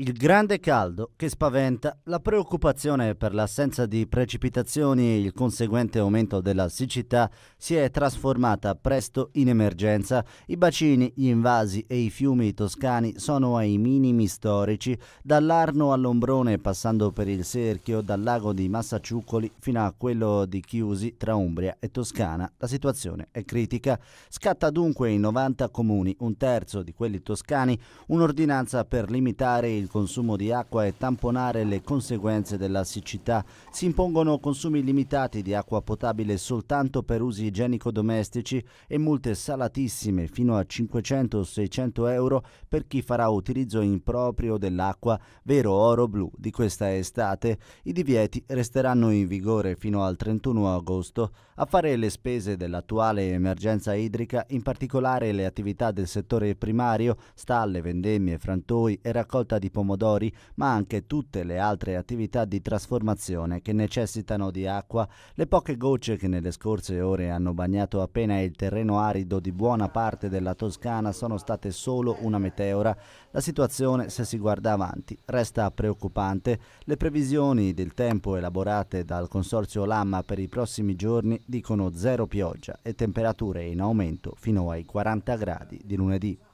il grande caldo che spaventa, la preoccupazione per l'assenza di precipitazioni e il conseguente aumento della siccità si è trasformata presto in emergenza. I bacini, gli invasi e i fiumi toscani sono ai minimi storici, dall'Arno all'Ombrone passando per il Serchio, dal lago di Massaciuccoli fino a quello di Chiusi tra Umbria e Toscana. La situazione è critica. Scatta dunque in 90 comuni, un terzo di quelli toscani, un'ordinanza per limitare il il consumo di acqua e tamponare le conseguenze della siccità. Si impongono consumi limitati di acqua potabile soltanto per usi igienico-domestici e multe salatissime fino a 500 600 euro per chi farà utilizzo improprio dell'acqua vero oro blu di questa estate. I divieti resteranno in vigore fino al 31 agosto. A fare le spese dell'attuale emergenza idrica, in particolare le attività del settore primario, stalle, vendemmie, frantoi e raccolta di pomodori, pomodori, ma anche tutte le altre attività di trasformazione che necessitano di acqua, le poche gocce che nelle scorse ore hanno bagnato appena il terreno arido di buona parte della Toscana sono state solo una meteora. La situazione, se si guarda avanti, resta preoccupante. Le previsioni del tempo elaborate dal Consorzio Lamma per i prossimi giorni dicono zero pioggia e temperature in aumento fino ai 40 gradi di lunedì.